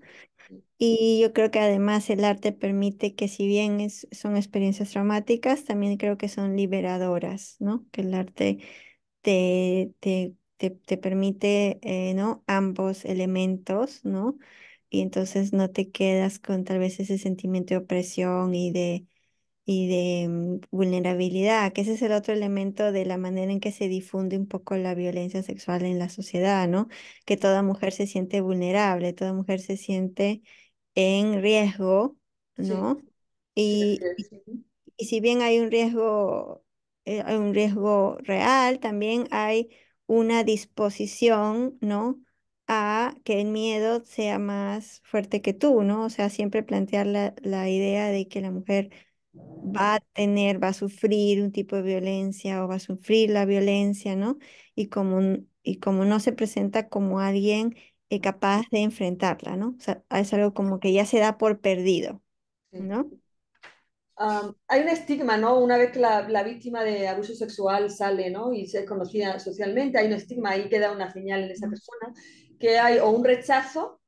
Y yo creo que además el arte permite que si bien es, son experiencias traumáticas, también creo que son liberadoras, ¿no? Que el arte te, te, te, permite, eh, ¿no? Ambos elementos, ¿no? Y entonces no te quedas con tal vez ese sentimiento de opresión y de y de mm, vulnerabilidad, que ese es el otro elemento de la manera en que se difunde un poco la violencia sexual en la sociedad, ¿no? Que toda mujer se siente vulnerable, toda mujer se siente en riesgo, ¿no? Y, si bien hay un riesgo, eh, hay un riesgo real, también hay una disposición, ¿no? a que el miedo sea más fuerte que tú, ¿no? O sea, siempre plantear la idea de que la mujer va a tener, va a sufrir un tipo de violencia o va a sufrir la violencia, ¿no? Y como, y como no se presenta como alguien eh, capaz de enfrentarla, ¿no? O sea, es algo como que ya se da por perdido, ¿no? hay un estigma, ¿no? Una vez que la, víctima de abuso sexual sale, ¿no? Y se es conocida socialmente, hay un estigma ahí queda una señal en esa persona, que hay o un rechazo,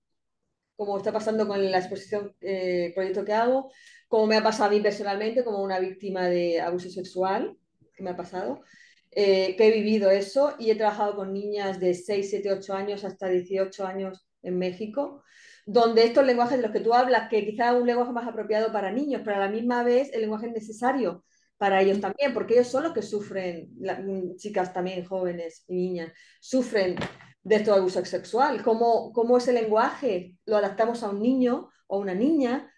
como está pasando con la exposición, eh, proyecto que hago, como me ha pasado a mí personalmente, como una víctima de abuso sexual, que me ha pasado, eh, que he vivido eso y he trabajado con niñas de 6, 7, 8 años hasta 18 años en México, donde estos lenguajes de los que tú hablas, que quizás un lenguaje más apropiado para niños, pero a la misma vez el lenguaje es necesario para ellos también, porque ellos son los que sufren, mm, chicas también jóvenes y niñas, sufren de estos abuso sexual. ¿Cómo, ¿Cómo ese lenguaje lo adaptamos a un niño o a una niña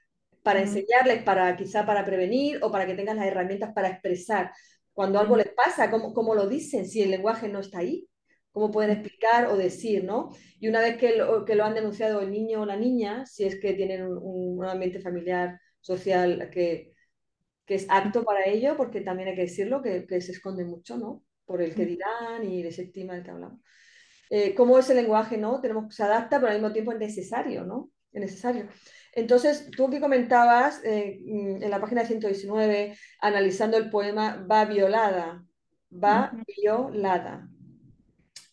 para enseñarles, para quizá para prevenir o para que tengan las herramientas para expresar cuando algo les pasa, cómo, lo dicen si el lenguaje no está ahí, cómo pueden explicar o decir, ¿no? Y una vez que lo, han denunciado el niño o la niña, si es que tienen un, ambiente familiar, social que, es apto para ello, porque también hay que decirlo, que, se esconde mucho, ¿no? Por el que dirán y de estima el que hablamos. Eh, cómo el lenguaje, ¿no? Tenemos, se adapta, pero al mismo tiempo es necesario, ¿no? Es necesario. Entonces, tú que comentabas eh, en la página 119, analizando el poema Va violada, va violada,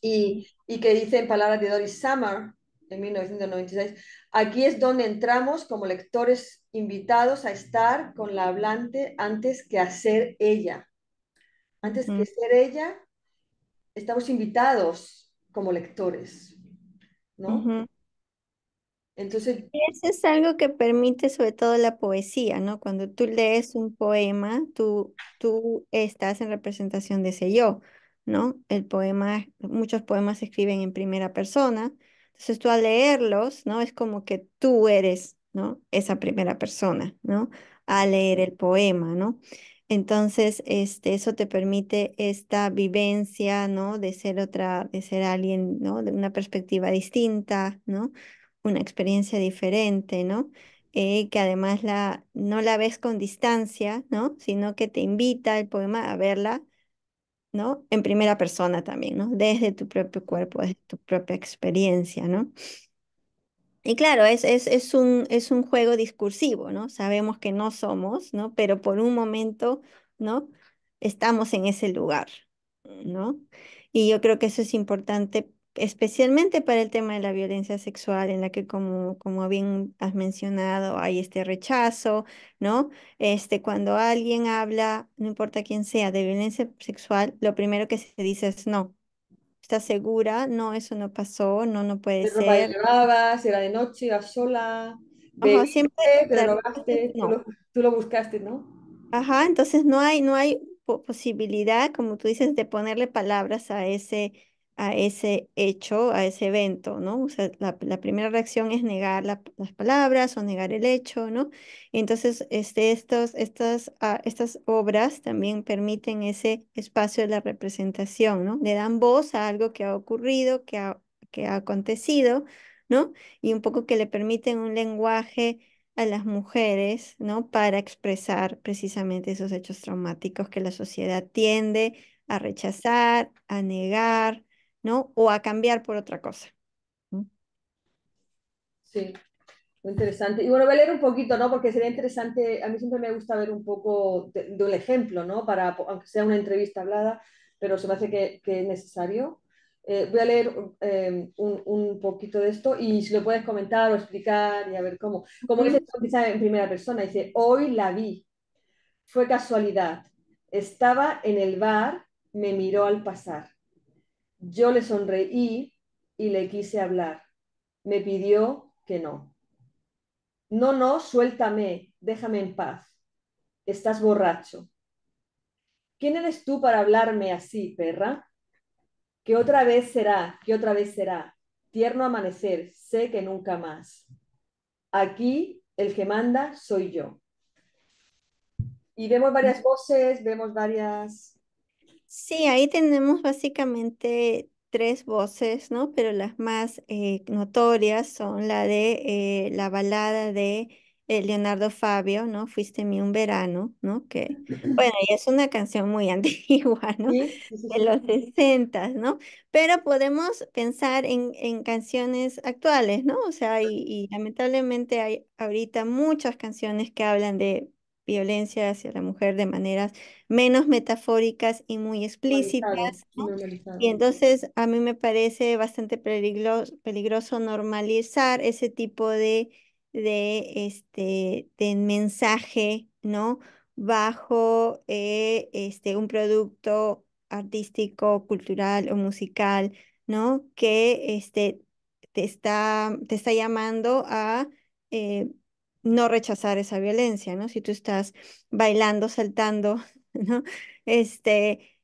y, que dice en palabras de Doris Summer, en 1996. Aquí es donde entramos como lectores invitados a estar con la hablante antes que hacer ella. Antes que mm. ser ella, estamos invitados como lectores, ¿no? Entonces, Eso es algo que permite sobre todo la poesía, ¿no? Cuando tú lees un poema, tú, tú estás en representación de ese yo, ¿no? El poema, muchos poemas se escriben en primera persona, entonces tú al leerlos, ¿no? Es como que tú eres, ¿no? Esa primera persona, ¿no? Al leer el poema, ¿no? Entonces, este, eso te permite esta vivencia, ¿no? De ser otra, de ser alguien, ¿no? De una perspectiva distinta, ¿no? una experiencia diferente, ¿no? Eh, que además la, no la ves con distancia, ¿no? Sino que te invita el poema a verla, ¿no? En primera persona también, ¿no? Desde tu propio cuerpo, desde tu propia experiencia, ¿no? Y claro, es, es, es, un, es un juego discursivo, ¿no? Sabemos que no somos, ¿no? Pero por un momento, ¿no? Estamos en ese lugar, ¿no? Y yo creo que eso es importante especialmente para el tema de la violencia sexual, en la que como, como bien has mencionado, hay este rechazo, ¿no? Este, cuando alguien habla, no importa quién sea, de violencia sexual, lo primero que se dice es no. ¿Estás segura? No, eso no pasó, no, no puede ser. No si era de noche, ibas sola, Ajá, siempre, pero no Tú, lo, tú lo buscaste, ¿no? Ajá, entonces no hay, no hay posibilidad, como tú dices, de ponerle palabras a ese a ese hecho, a ese evento, ¿no? O sea, la, primera reacción es negar las palabras o negar el hecho, ¿no? Entonces, este, estos, estas, ah, estas obras también permiten ese espacio de la representación, ¿no? Le dan voz a algo que ha ocurrido, que que ha acontecido, ¿no? Y un poco que le permiten un lenguaje a las mujeres, ¿no? Para expresar precisamente esos hechos traumáticos que la sociedad tiende a rechazar, a negar, ¿no? O a cambiar por otra cosa. Sí, muy interesante. Y bueno, voy a leer un poquito, ¿no? Porque sería interesante, a mí siempre me gusta ver un poco del ejemplo, ¿no? Para, aunque sea una entrevista hablada, pero se me hace que, es necesario. Eh, voy a leer eh, un, poquito de esto y si lo puedes comentar o explicar y a ver cómo. Como dice, en primera persona, dice, hoy la vi. Fue casualidad. Estaba en el bar, me miró al pasar. Yo le sonreí y le quise hablar. Me pidió que no. No, no, suéltame, déjame en paz. Estás borracho. ¿Quién eres tú para hablarme así, perra? Que otra vez será, que otra vez será. Tierno amanecer, sé que nunca más. Aquí el que manda soy yo. Y vemos varias voces, vemos varias Sí, ahí tenemos básicamente tres voces, ¿no? Pero las más eh, notorias son la de eh, la balada de eh, Leonardo Fabio, ¿no? Fuiste mi un verano, ¿no? Que, bueno, y es una canción muy antigua, ¿no? De los 60, ¿no? Pero podemos pensar en, canciones actuales, ¿no? O sea, y lamentablemente hay ahorita muchas canciones que hablan de violencia hacia la mujer de maneras menos metafóricas y muy explícitas. Y entonces a mí me parece bastante peligroso peligroso normalizar ese tipo de, de, este, de mensaje, ¿no? Bajo eh, este, un producto artístico, cultural o musical, ¿no? Que este, te, está, te está llamando a... Eh, no rechazar esa violencia, ¿no? Si tú estás bailando, saltando, ¿no? Este,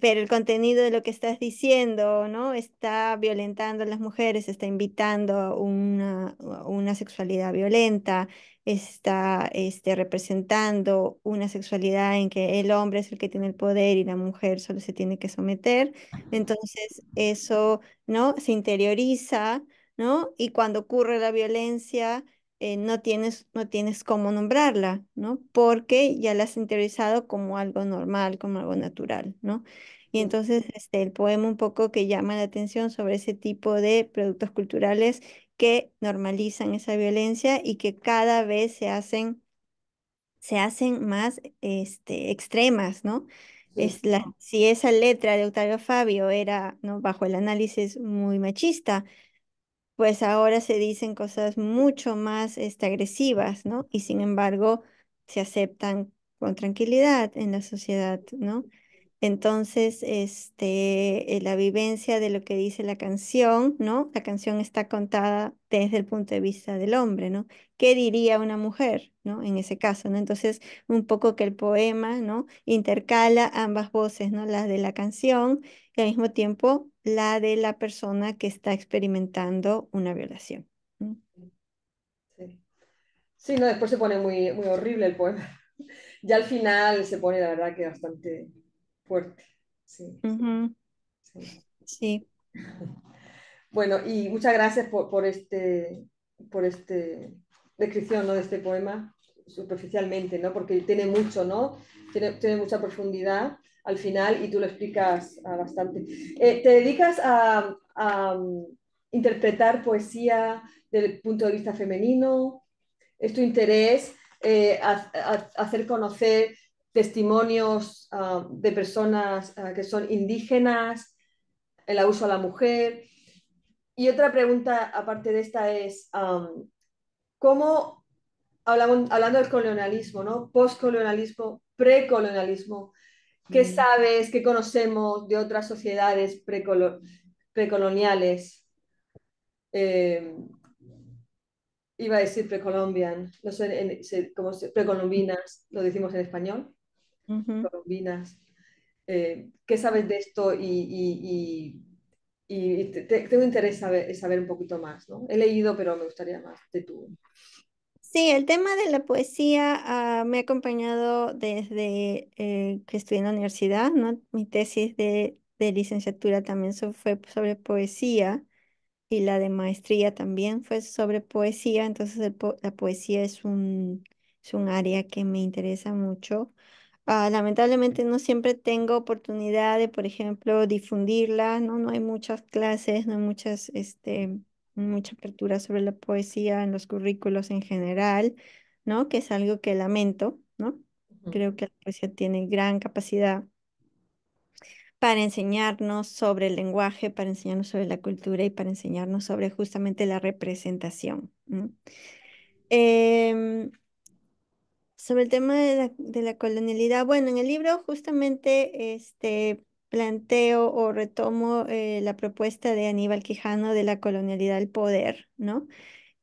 pero el contenido de lo que estás diciendo, ¿no? Está violentando a las mujeres, está invitando a una, una sexualidad violenta, está este, representando una sexualidad en que el hombre es el que tiene el poder y la mujer solo se tiene que someter. Entonces, eso, ¿no? Se interioriza, ¿no? Y cuando ocurre la violencia, eh, no, tienes, no tienes cómo nombrarla, ¿no? Porque ya la has interiorizado como algo normal, como algo natural, ¿no? Y entonces este, el poema un poco que llama la atención sobre ese tipo de productos culturales que normalizan esa violencia y que cada vez se hacen, se hacen más este, extremas, ¿no? Es la, si esa letra de Octavio Fabio era ¿no? bajo el análisis muy machista, pues ahora se dicen cosas mucho más este, agresivas, ¿no? Y sin embargo, se aceptan con tranquilidad en la sociedad, ¿no? Entonces, este, eh, la vivencia de lo que dice la canción, ¿no? La canción está contada desde el punto de vista del hombre, ¿no? ¿Qué diría una mujer, ¿no? En ese caso, ¿no? Entonces, un poco que el poema, ¿no? Intercala ambas voces, ¿no? Las de la canción y al mismo tiempo la de la persona que está experimentando una violación. Sí, no, después se pone muy, horrible el poema. Ya al final se pone, la verdad, que bastante fuerte. Sí. Bueno, y muchas gracias por, por este, por este descripción de este poema superficialmente, Porque tiene mucho, ¿no? tiene mucha profundidad al final y tú lo explicas ah, bastante. Eh, ¿Te dedicas a, mm, interpretar poesía desde el punto de vista femenino? ¿Es tu interés eh, hacer conocer testimonios ah, de personas ah, que son indígenas, el abuso a la mujer? Y otra pregunta aparte de esta es, ¿cómo, hablando del colonialismo, ¿no? postcolonialismo, precolonialismo, ¿Qué sabes, qué conocemos de otras sociedades precoloniales? Eh, iba a decir precolombian, no sé precolombinas, lo decimos en español, colombinas. Eh, ¿Qué sabes de esto? Y, tengo interés saber, saber, un poquito más, ¿no? He leído, pero me gustaría más de tu... Sí, el tema de la poesía me ha acompañado desde eh, que estudié en la universidad, ¿no? Mi tesis de, licenciatura también fue sobre poesía y la de maestría también fue sobre poesía, entonces la poesía es un, es un área que me interesa mucho. Ah, lamentablemente no siempre tengo oportunidad de, por ejemplo, difundirla, ¿no? No hay muchas clases, no hay muchas, este, mucha apertura sobre la poesía en los currículos en general, ¿no? Que es algo que lamento, ¿no? Creo que la poesía tiene gran capacidad para enseñarnos sobre el lenguaje, para enseñarnos sobre la cultura y para enseñarnos sobre justamente la representación. Em, sobre el tema de la, de la, colonialidad, bueno, en el libro justamente este, planteo o retomo eh, la propuesta de Aníbal Quijano de la colonialidad del poder, ¿no?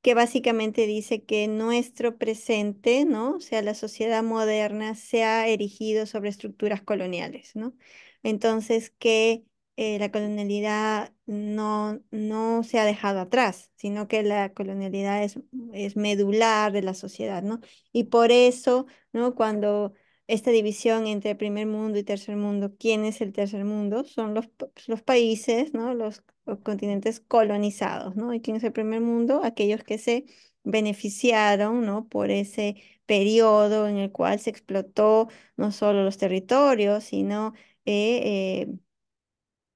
que básicamente dice que nuestro presente, ¿no? O sea, la sociedad moderna se ha erigido sobre estructuras coloniales, ¿no? Entonces, que eh, la colonialidad no, no se ha dejado atrás, sino que la colonialidad es, es medular de la sociedad, ¿no? Y por eso, ¿no? Cuando esta división entre primer mundo y tercer mundo. ¿Quién es el tercer mundo? Son los, los países, ¿no? Los, continentes colonizados, ¿no? ¿Y quién es el primer mundo? Aquellos que se beneficiaron, ¿no? Por ese periodo en el cual se explotó no solo los territorios, sino eh, eh,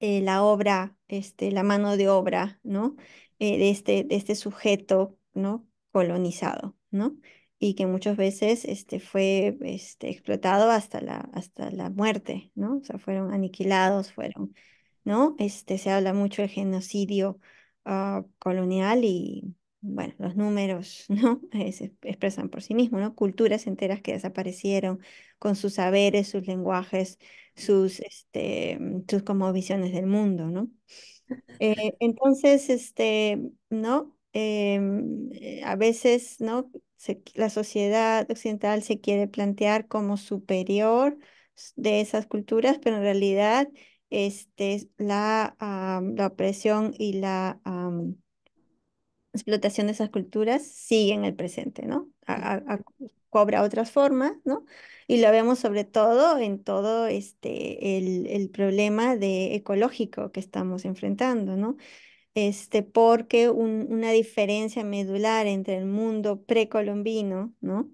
eh, la obra, este, la mano de obra, ¿no? de, este, de este sujeto, ¿no? Colonizado, ¿no? y que muchas veces este, fue este, explotado hasta la, hasta la muerte, ¿no? O sea, fueron aniquilados, fueron, ¿no? Este, se habla mucho del genocidio ah, colonial y, bueno, los números, ¿no? expresan por sí mismos, ¿no? Culturas enteras que desaparecieron con sus saberes, sus lenguajes, sus, este, sus como visiones del mundo, ¿no? Eh, entonces, este, ¿no? Em, eh, a veces, ¿no? la sociedad occidental se quiere plantear como superior de esas culturas, pero en realidad este, la, la opresión y la explotación de esas culturas sigue en el presente, ¿no? cobra otras formas, ¿no? Y lo vemos sobre todo en todo este, el, el problema de ecológico que estamos enfrentando, ¿no? este, porque una diferencia medular entre el mundo precolombino, ¿no?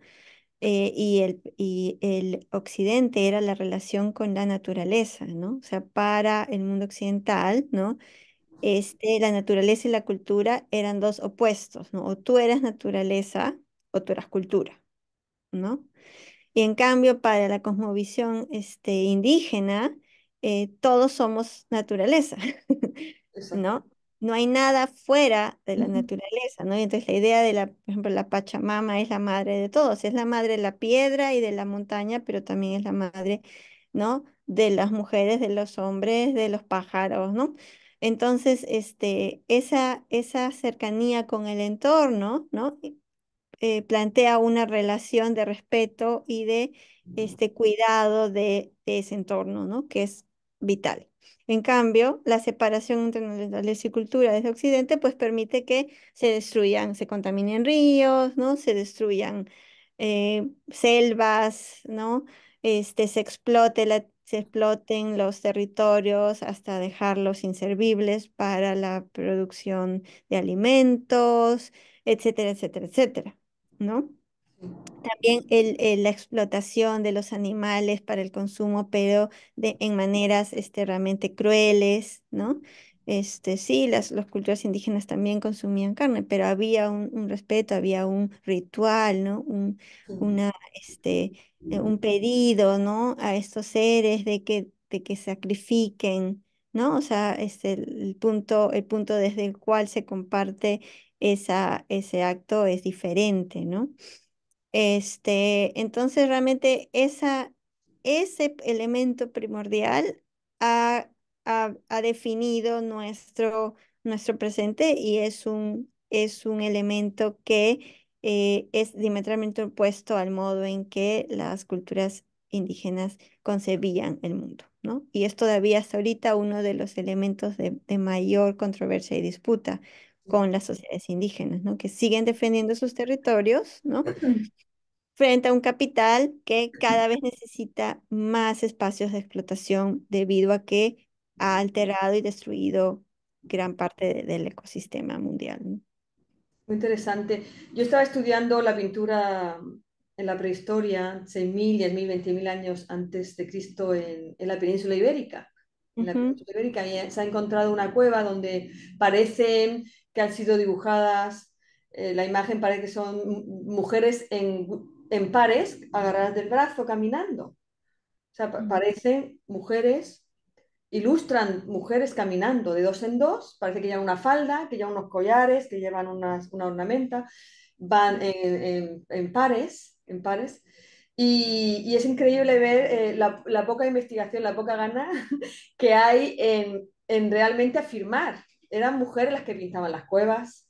Eh, y, el, y el occidente era la relación con la naturaleza, ¿no? O sea, para el mundo occidental, ¿no? Este, la naturaleza y la cultura eran dos opuestos, ¿no? O tú eras naturaleza o tú eras cultura, ¿no? Y en cambio, para la cosmovisión este, indígena, eh, todos somos naturaleza, ¿no? no hay nada fuera de la naturaleza, ¿no? Y entonces la idea de la, por ejemplo, la Pachamama es la madre de todos, es la madre de la piedra y de la montaña, pero también es la madre, ¿no? De las mujeres, de los hombres, de los pájaros, ¿no? Entonces, este, esa, esa cercanía con el entorno, ¿no? Eh, plantea una relación de respeto y de este cuidado de, de ese entorno, ¿no? Que es vital. En cambio, la separación entre la y cultura desde Occidente pues permite que se destruyan, se contaminen ríos, ¿no? Se destruyan eh, selvas, ¿no? Este, se explote se exploten los territorios hasta dejarlos inservibles para la producción de alimentos, etcétera, etcétera, etcétera, ¿no? También el, la explotación de los animales para el consumo, pero de, en maneras este, realmente crueles, ¿no? Este, sí, las, culturas indígenas también consumían carne, pero había un, respeto, había un ritual, ¿no? Un, una, este, eh, un pedido, ¿no? A estos seres de que, de que sacrifiquen, ¿no? O sea, este, el, punto, el punto desde el cual se comparte esa, ese acto es diferente, ¿no? Este, entonces, realmente esa, ese elemento primordial ha, ha, definido nuestro, nuestro presente y es un, es un elemento que eh, es diametralmente opuesto al modo en que las culturas indígenas concebían el mundo, ¿no? Y es todavía hasta ahorita uno de los elementos de, de mayor controversia y disputa, con las sociedades indígenas, ¿no? Que siguen defendiendo sus territorios, ¿no? Frente a un capital que cada vez necesita más espacios de explotación debido a que ha alterado y destruido gran parte del ecosistema mundial. Muy interesante. Yo estaba estudiando la pintura en la prehistoria, 6.000, 10.000, 20.000 años antes de Cristo en, la península ibérica. En la península ibérica se ha encontrado una cueva donde parecen que han sido dibujadas, eh, la imagen parece que son mujeres en, pares, agarradas del brazo, caminando. O sea, parecen mujeres, ilustran mujeres caminando de dos en dos, parece que llevan una falda, que llevan unos collares, que llevan una ornamenta, van en, pares, en pares. Y, es increíble ver eh, la, poca investigación, la poca gana que hay en, en, realmente afirmar eran mujeres las que pintaban las cuevas,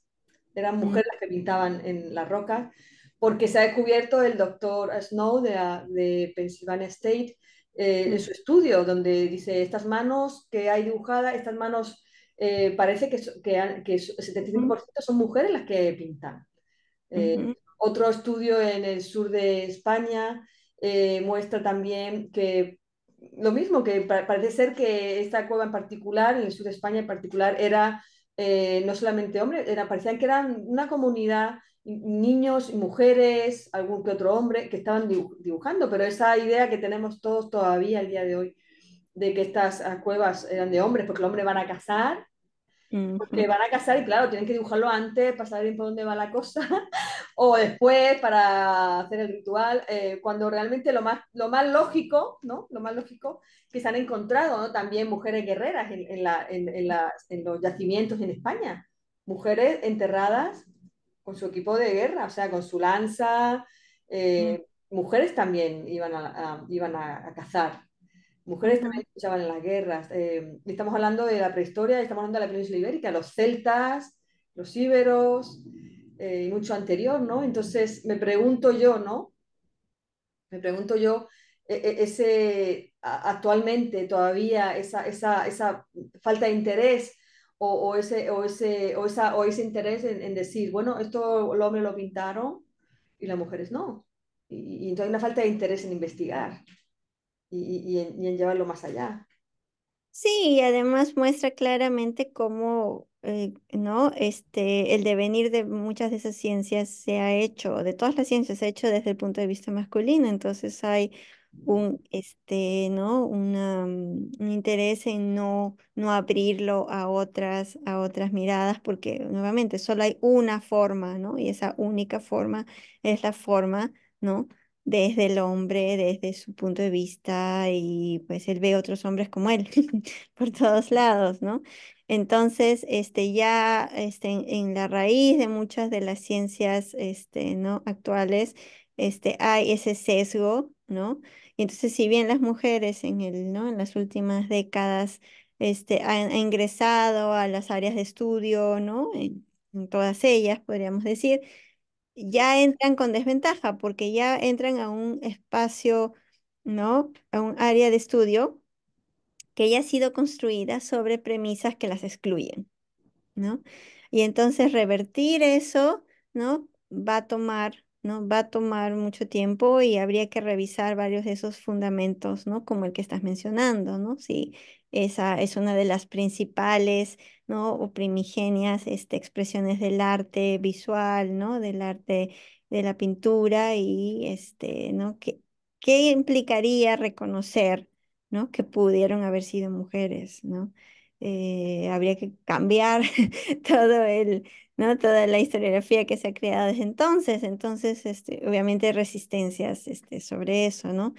eran mujeres las que pintaban en las rocas, porque se ha descubierto el doctor Snow de, de Pennsylvania State eh, en su estudio, donde dice, estas manos que hay dibujadas, estas manos eh, parece que, que, 75% son mujeres las que pintan. Eh, otro estudio en el sur de España muestra también que lo mismo, que parece ser que esta cueva en particular, en el sur de España en particular, era eh, no solamente hombre, parecían que eran una comunidad, niños, y mujeres, algún que otro hombre, que estaban dibujando, pero esa idea que tenemos todos todavía el día de hoy, de que estas ah, cuevas eran de hombres, porque los hombres van a cazar porque van a casar y claro, tienen que dibujarlo antes para saber por dónde va la cosa o después para hacer el ritual, eh, cuando realmente lo más, lo más lógico, ¿no? Lo más lógico que se han encontrado, También mujeres guerreras en, los yacimientos en España, mujeres enterradas con su equipo de guerra, o sea, con su lanza, eh, mujeres también iban iban a cazar, Mujeres también luchaban en las guerras. Eh, estamos hablando de la prehistoria, estamos hablando de la península ibérica, los celtas, los íberos eh, y mucho anterior, ¿no? Entonces me pregunto yo, ¿no? Me pregunto yo, e, e, ese, actualmente todavía esa, esa, falta de interés o, o, ese, ese, o, ese interés en, decir, bueno, esto el hombres lo pintaron y las mujeres no. Y, y entonces hay una falta de interés en investigar y, en, y llevarlo más allá. Sí, y además muestra claramente cómo eh, ¿no? este, el devenir de muchas de esas ciencias se ha hecho, de todas las ciencias se ha hecho desde el punto de vista masculino, entonces hay un, este, ¿no? Mm, un interés en no, no abrirlo a otras, a otras miradas, porque nuevamente solo hay una forma, ¿no? y esa única forma es la forma ¿no? desde el hombre, desde su punto de vista y pues él ve otros hombres como él por todos lados, ¿no? Entonces, este, ya este, en, la raíz de muchas de las ciencias este, ¿no? actuales este, hay ese sesgo, ¿no? Y entonces, si bien las mujeres en, el, ¿no? en las últimas décadas este, han, ingresado a las áreas de estudio, ¿no? en todas ellas, podríamos decir, ya entran con desventaja porque ya entran a un espacio, ¿no? A un área de estudio que ya ha sido construida sobre premisas que las excluyen, ¿no? Y entonces revertir eso, ¿no? Va a tomar, ¿no? Va a tomar mucho tiempo y habría que revisar varios de esos fundamentos, ¿no? Como el que estás mencionando, ¿no? sí esa es una de las principales, ¿no? O primigenias este, expresiones del arte visual, ¿no? Del arte de la pintura y, este, ¿no? ¿Qué, qué implicaría reconocer, ¿no? Que pudieron haber sido mujeres, ¿no? Eh, habría que cambiar todo el, ¿no? toda la historiografía que se ha creado desde entonces. Entonces, este, obviamente resistencias este, sobre eso, ¿no?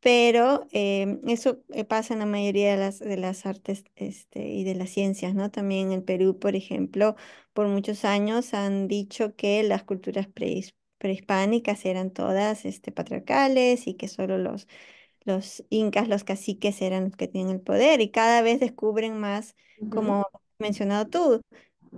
pero eh, eso eh, pasa en la mayoría de las, artes este, y de las ciencias, ¿no? También en el Perú, por ejemplo, por muchos años han dicho que las culturas prehispánicas eran todas este, patriarcales y que solo los, incas, los caciques eran los que tenían el poder y cada vez descubren más, como mencionado tú,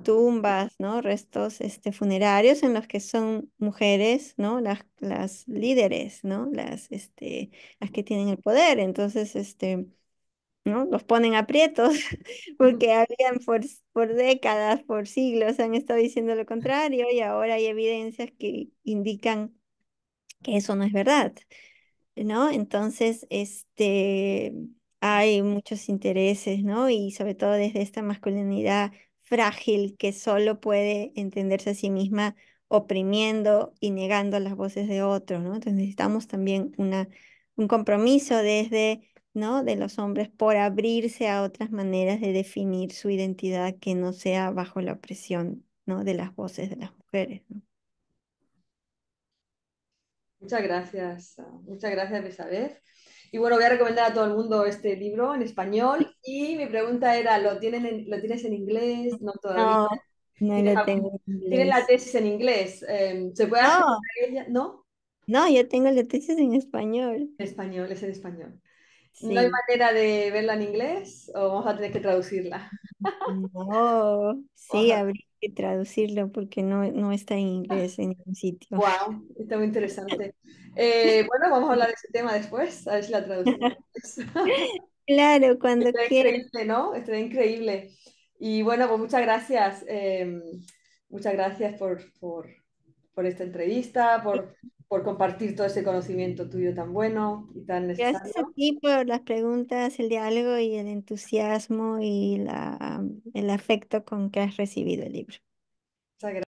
tumbas, ¿no? Restos este, funerarios en los que son mujeres, ¿no? Las, las líderes, ¿no? Las, este, que tienen el poder. Entonces, este, ¿no? Los ponen aprietos porque habían por, décadas, por siglos han estado diciendo lo contrario y ahora hay evidencias que indican que eso no es verdad, ¿no? Entonces, este, hay muchos intereses, ¿no? Y sobre todo desde esta masculinidad frágil que solo puede entenderse a sí misma oprimiendo y negando las voces de otros, ¿no? Entonces necesitamos también una, un compromiso desde, ¿no? De los hombres por abrirse a otras maneras de definir su identidad que no sea bajo la opresión, ¿no? De las voces de las mujeres, Muchas gracias, muchas gracias Elizabeth. Y bueno, voy a recomendar a todo el mundo este libro en español. Y mi pregunta era, ¿lo, tienen ¿lo tienes en inglés? No, todavía. No, no lo tengo ¿Tienen la tesis en inglés? Em, ¿Se puede hacer no. ¿No? No, yo tengo la tesis en español. español, es en español. ¿No hay manera de verla en inglés o vamos a tener que traducirla? No, sí, habría que traducirla porque no, está en inglés en ningún sitio. Wow, está muy interesante. Eh, bueno, vamos a hablar de ese tema después, a ver si la traducimos. claro, cuando está Increíble, ¿no? Está increíble. Y bueno, pues muchas gracias. Em, muchas gracias por, por esta entrevista, por por compartir todo ese conocimiento tuyo tan bueno y tan necesario. Gracias a ti por las preguntas, el diálogo y el entusiasmo y la, el afecto con que has recibido el libro. Muchas gracias.